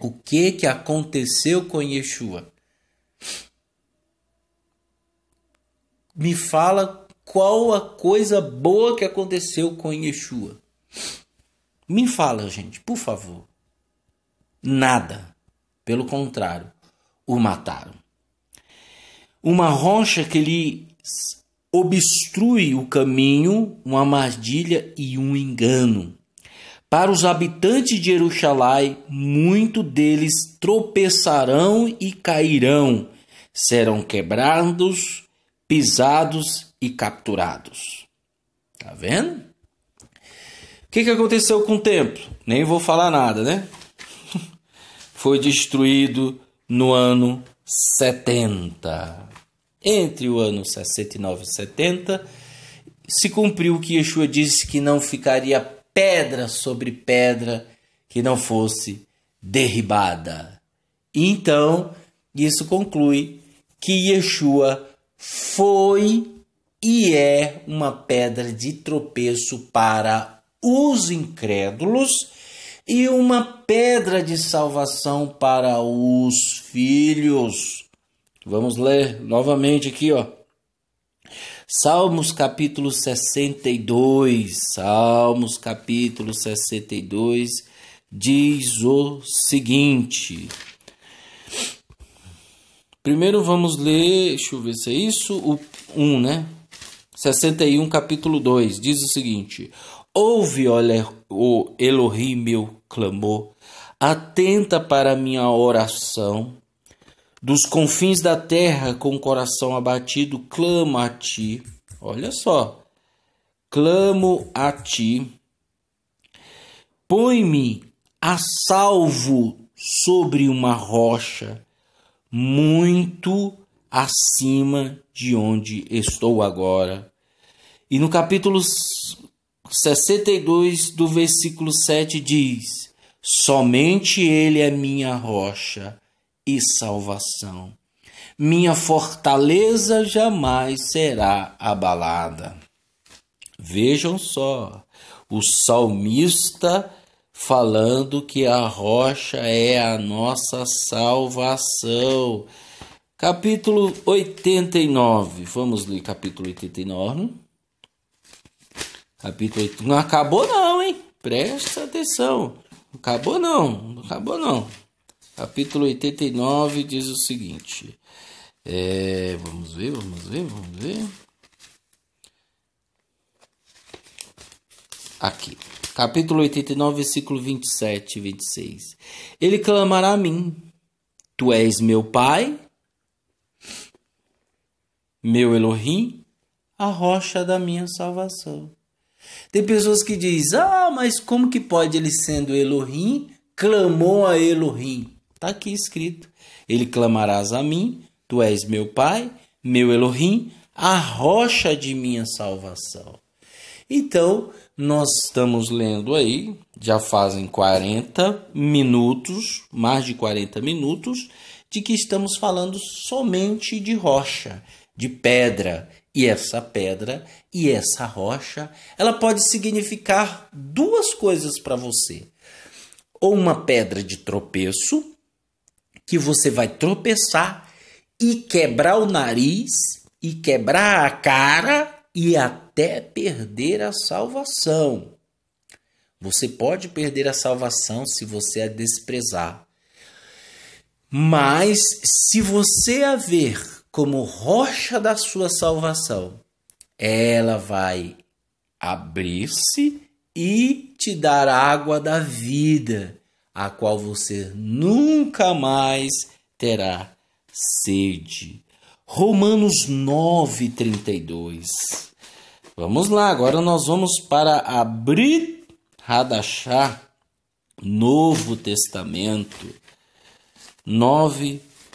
O que que aconteceu com Yeshua? Me fala qual a coisa boa que aconteceu com Yeshua. Me fala, gente, por favor. Nada. Pelo contrário, o mataram. Uma rocha que lhe obstrui o caminho, uma armadilha e um engano. Para os habitantes de Jerusalém, muito deles tropeçarão e cairão, serão quebrados, pisados e capturados. Tá vendo? O que, que aconteceu com o templo? Nem vou falar nada, né? Foi destruído no ano 70. Entre o ano 69 e 70, se cumpriu o que Yeshua disse que não ficaria pedra sobre pedra que não fosse derribada. Então, isso conclui que Yeshua foi e é uma pedra de tropeço para os incrédulos e uma pedra de salvação para os filhos. Vamos ler novamente aqui, ó. Salmos capítulo 62. Salmos capítulo 62 diz o seguinte. Primeiro vamos ler, deixa eu ver se é isso, o 1, né? 61, capítulo 2, diz o seguinte: Ouve, olha, o Elohim meu clamor, atenta para a minha oração dos confins da terra, com o coração abatido, clamo a ti. Olha só. Clamo a ti. Põe-me a salvo sobre uma rocha muito acima de onde estou agora. E no capítulo 62 do versículo 7 diz: Somente ele é minha rocha e salvação. Minha fortaleza jamais será abalada. Vejam só, o salmista falando que a rocha é a nossa salvação. Capítulo 89. Vamos ler capítulo 89. Né? Capítulo 89. Não acabou não, hein? Presta atenção. acabou não. Não acabou não capítulo 89 diz o seguinte. É, vamos ver, vamos ver, vamos ver. Aqui. Capítulo 89, versículo 27 e 26. Ele clamará a mim: Tu és meu pai, meu Elohim, a rocha da minha salvação. Tem pessoas que dizem: Ah, mas como que pode ele sendo Elohim clamou a Elohim? Está aqui escrito: Ele clamarás a mim, tu és meu Pai, meu Elohim, a rocha de minha salvação. Então, nós estamos lendo aí, já fazem 40 minutos, mais de 40 minutos, de que estamos falando somente de rocha, de pedra. E essa pedra e essa rocha, ela pode significar duas coisas para você: ou uma pedra de tropeço, que você vai tropeçar e quebrar o nariz, e quebrar a cara e até perder a salvação. Você pode perder a salvação se você a desprezar. Mas se você a ver como rocha da sua salvação, ela vai abrir-se e te dar água da vida a qual você nunca mais terá sede. Romanos 32. Vamos lá, agora nós vamos para abrir Radachá, Novo Testamento.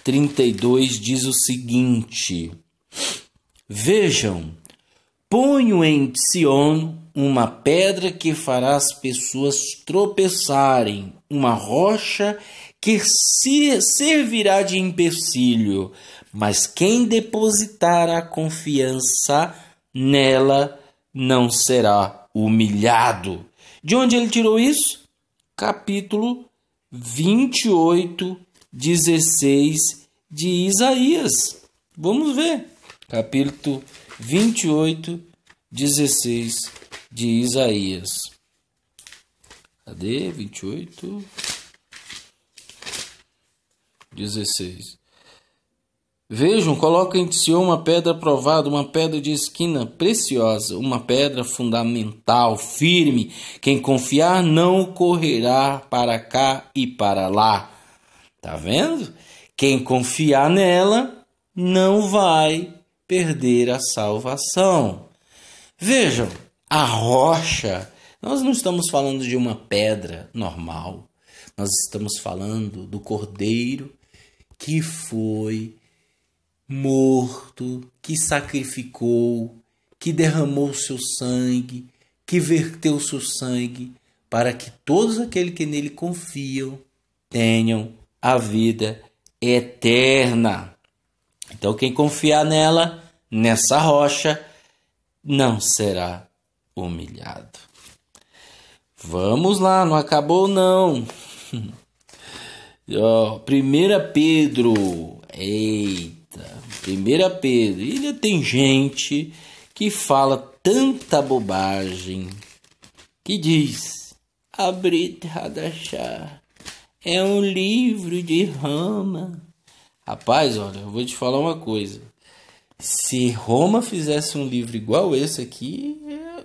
32 diz o seguinte: Vejam, ponho em Sion uma pedra que fará as pessoas tropeçarem uma rocha que se servirá de empecilho, mas quem depositar a confiança nela não será humilhado. De onde ele tirou isso? Capítulo 28, 16 de Isaías. Vamos ver. Capítulo 28, 16 de Isaías. Cadê? 28. 16. Vejam, coloca em si uma pedra provada, uma pedra de esquina preciosa, uma pedra fundamental, firme. Quem confiar não correrá para cá e para lá. Tá vendo? Quem confiar nela não vai perder a salvação. Vejam, a rocha nós não estamos falando de uma pedra normal, nós estamos falando do cordeiro que foi morto, que sacrificou, que derramou seu sangue, que verteu seu sangue, para que todos aqueles que nele confiam tenham a vida eterna. Então, quem confiar nela, nessa rocha, não será humilhado. Vamos lá, não acabou não. Ó, primeira Pedro. Eita, primeira Pedro. Ele tem gente que fala tanta bobagem que diz: Abrit Hadachá é um livro de Roma. Rapaz, olha, eu vou te falar uma coisa. Se Roma fizesse um livro igual esse aqui,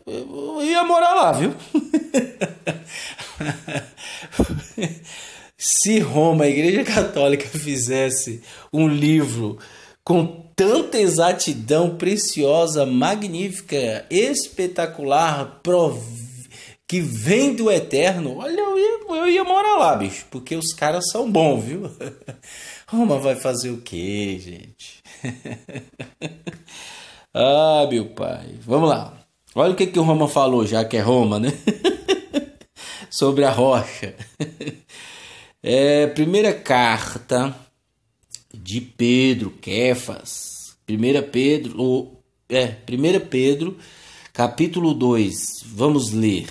eu ia morar lá, viu? Se Roma, a Igreja Católica, fizesse um livro com tanta exatidão preciosa, magnífica, espetacular, que vem do eterno, olha, eu ia, eu ia morar lá, bicho, porque os caras são bons, viu? Roma vai fazer o quê, gente? ah, meu pai. Vamos lá. Olha o que, que o Roma falou, já que é Roma, né? sobre a rocha. é, primeira carta de Pedro, Kefas. Primeira Pedro, ou, é, primeira Pedro, capítulo 2. Vamos ler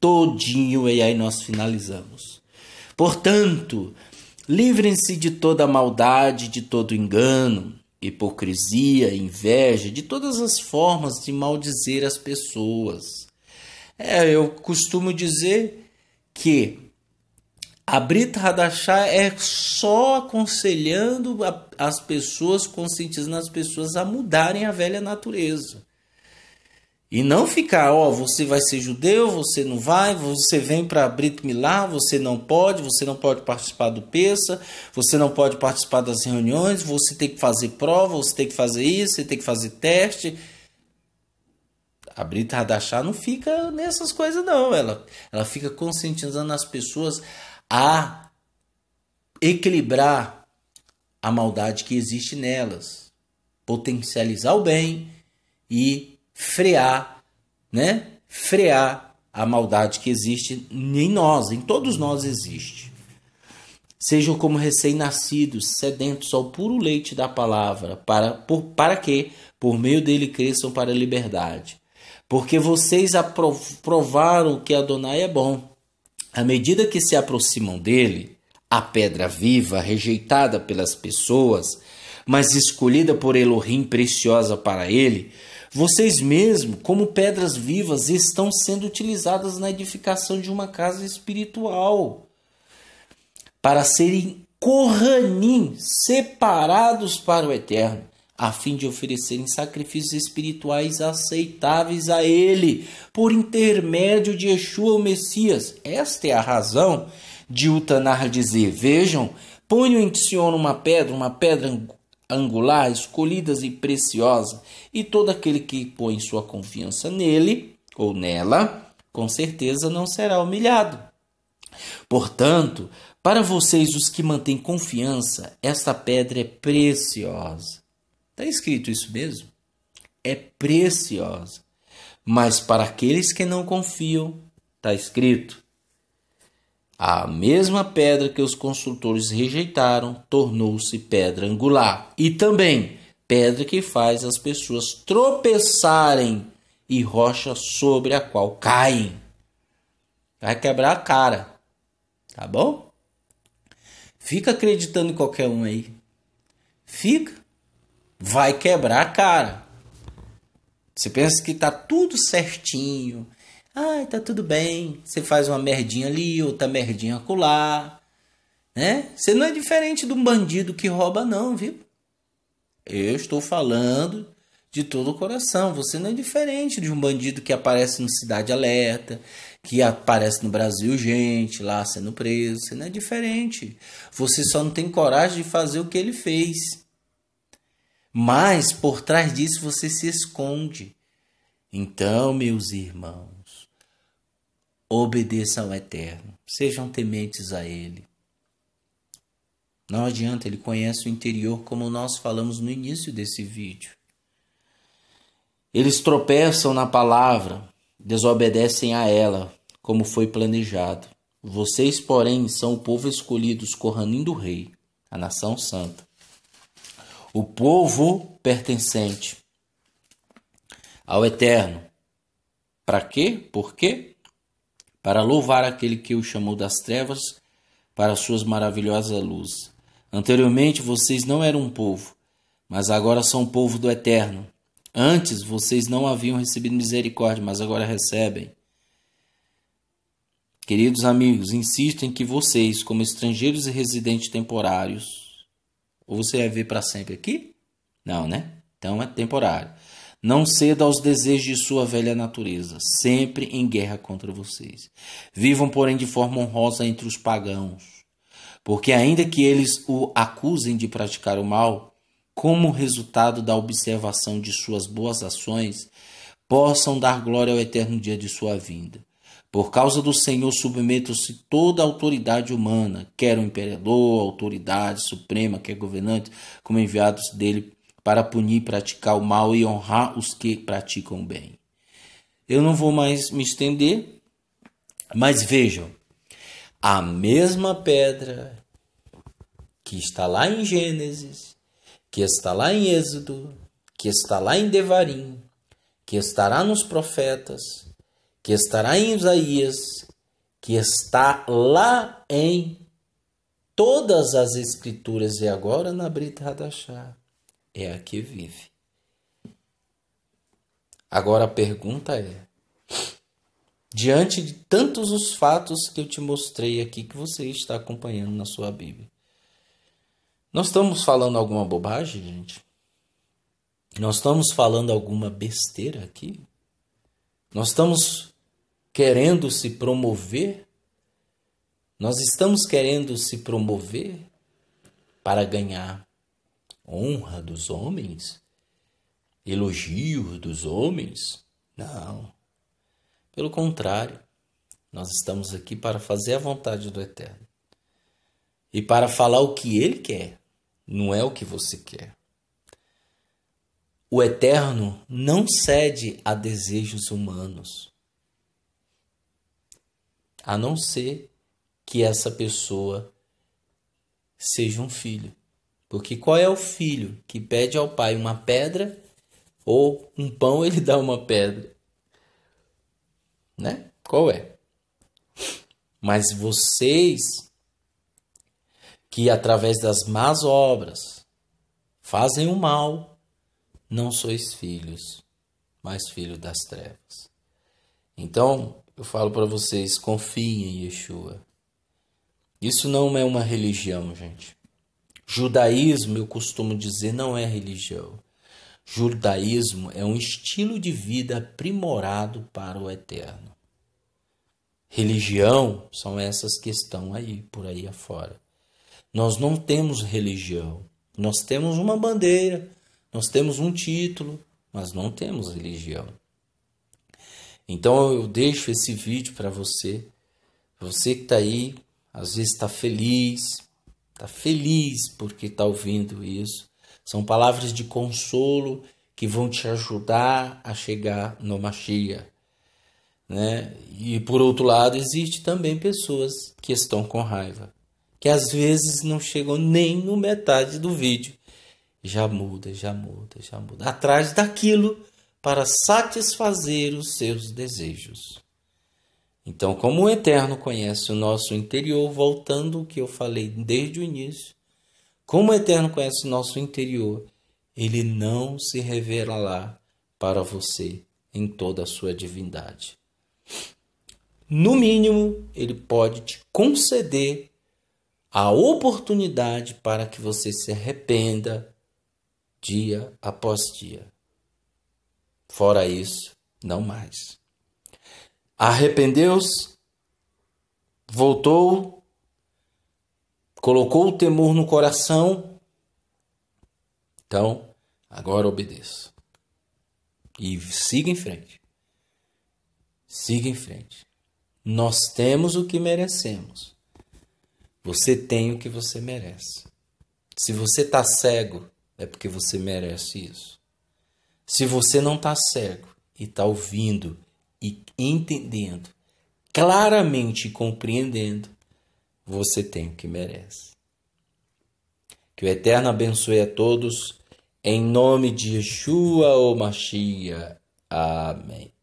todinho e aí nós finalizamos. Portanto, livrem-se de toda maldade, de todo engano, hipocrisia, inveja, de todas as formas de maldizer as pessoas. É, eu costumo dizer que a Brita Hadachá é só aconselhando a, as pessoas, conscientizando as pessoas a mudarem a velha natureza. E não ficar, ó, oh, você vai ser judeu, você não vai, você vem para Brit Milá, você não pode, você não pode participar do Peça, você não pode participar das reuniões, você tem que fazer prova, você tem que fazer isso, você tem que fazer teste. A Brita Radachá não fica nessas coisas, não. Ela, ela fica conscientizando as pessoas a equilibrar a maldade que existe nelas, potencializar o bem e frear, né? Frear a maldade que existe em nós, em todos nós existe. Sejam como recém-nascidos, sedentos ao puro leite da palavra, para, por, para que, por meio dele, cresçam para a liberdade porque vocês provaram que Adonai é bom. À medida que se aproximam dele, a pedra viva, rejeitada pelas pessoas, mas escolhida por Elohim preciosa para ele, vocês mesmo, como pedras vivas, estão sendo utilizadas na edificação de uma casa espiritual para serem corranim, separados para o eterno a fim de oferecerem sacrifícios espirituais aceitáveis a Ele, por intermédio de Yeshua, o Messias. Esta é a razão de Utanar dizer: Vejam, ponho em Sion uma pedra, uma pedra angular, escolhida e preciosa, e todo aquele que põe sua confiança nele ou nela, com certeza não será humilhado. Portanto, para vocês, os que mantêm confiança, esta pedra é preciosa. Está escrito isso mesmo? É preciosa. Mas para aqueles que não confiam, está escrito: a mesma pedra que os construtores rejeitaram tornou-se pedra angular e também pedra que faz as pessoas tropeçarem e rocha sobre a qual caem. Vai quebrar a cara, tá bom? Fica acreditando em qualquer um aí. Fica vai quebrar a cara. Você pensa que tá tudo certinho. Ai, tá tudo bem. Você faz uma merdinha ali, outra merdinha acolá. Né? Você não é diferente de um bandido que rouba, não, viu? Eu estou falando de todo o coração. Você não é diferente de um bandido que aparece no Cidade Alerta, que aparece no Brasil, gente, lá sendo preso. Você não é diferente. Você só não tem coragem de fazer o que ele fez mas por trás disso você se esconde. Então, meus irmãos, obedeçam ao Eterno, sejam tementes a Ele. Não adianta, ele conhece o interior, como nós falamos no início desse vídeo. Eles tropeçam na palavra, desobedecem a ela, como foi planejado. Vocês, porém, são o povo escolhido, os Corranim do Rei, a nação santa o povo pertencente ao Eterno. Para quê? Por quê? Para louvar aquele que o chamou das trevas para suas maravilhosas luzes. Anteriormente vocês não eram um povo, mas agora são um povo do Eterno. Antes vocês não haviam recebido misericórdia, mas agora recebem. Queridos amigos, insisto em que vocês, como estrangeiros e residentes temporários, ou você vai vir para sempre aqui? Não, né? Então é temporário. Não ceda aos desejos de sua velha natureza, sempre em guerra contra vocês. Vivam, porém, de forma honrosa entre os pagãos, porque ainda que eles o acusem de praticar o mal, como resultado da observação de suas boas ações, possam dar glória ao eterno dia de sua vinda. Por causa do Senhor, submetam-se toda a autoridade humana, quer o imperador, autoridade suprema, quer governante, como enviados dele para punir, praticar o mal e honrar os que praticam o bem. Eu não vou mais me estender, mas vejam, a mesma pedra que está lá em Gênesis, que está lá em Êxodo, que está lá em Devarim, que estará nos profetas, que estará em Isaías, que está lá em todas as escrituras e agora na Brita Hadachá, É a que vive. Agora a pergunta é: diante de tantos os fatos que eu te mostrei aqui que você está acompanhando na sua Bíblia, nós estamos falando alguma bobagem, gente? Nós estamos falando alguma besteira aqui? Nós estamos querendo se promover? Nós estamos querendo se promover para ganhar honra dos homens, elogios dos homens? Não. Pelo contrário, nós estamos aqui para fazer a vontade do Eterno e para falar o que ele quer, não é o que você quer. O Eterno não cede a desejos humanos a não ser que essa pessoa seja um filho. Porque qual é o filho que pede ao pai uma pedra ou um pão ele dá uma pedra? Né? Qual é? Mas vocês que através das más obras fazem o mal, não sois filhos, mas filho das trevas. Então, eu falo para vocês, confiem em Yeshua. Isso não é uma religião, gente. Judaísmo, eu costumo dizer, não é religião. Judaísmo é um estilo de vida aprimorado para o eterno. Religião são essas que estão aí, por aí afora. Nós não temos religião. Nós temos uma bandeira, nós temos um título, mas não temos religião. Então eu deixo esse vídeo para você, você que está aí, às vezes está feliz, está feliz porque está ouvindo isso. São palavras de consolo que vão te ajudar a chegar no Machia. Né? E por outro lado, existe também pessoas que estão com raiva, que às vezes não chegam nem no metade do vídeo. Já muda, já muda, já muda. Atrás daquilo para satisfazer os seus desejos. Então, como o Eterno conhece o nosso interior, voltando o que eu falei desde o início, como o Eterno conhece o nosso interior, ele não se revelará para você em toda a sua divindade. No mínimo, ele pode te conceder a oportunidade para que você se arrependa dia após dia. Fora isso, não mais. Arrependeu-se, voltou, colocou o temor no coração. Então, agora obedeça. E siga em frente. Siga em frente. Nós temos o que merecemos. Você tem o que você merece. Se você está cego, é porque você merece isso. Se você não está cego e está ouvindo e entendendo, claramente compreendendo, você tem o que merece. Que o Eterno abençoe a todos, em nome de Yeshua ou Mashiach. Amém.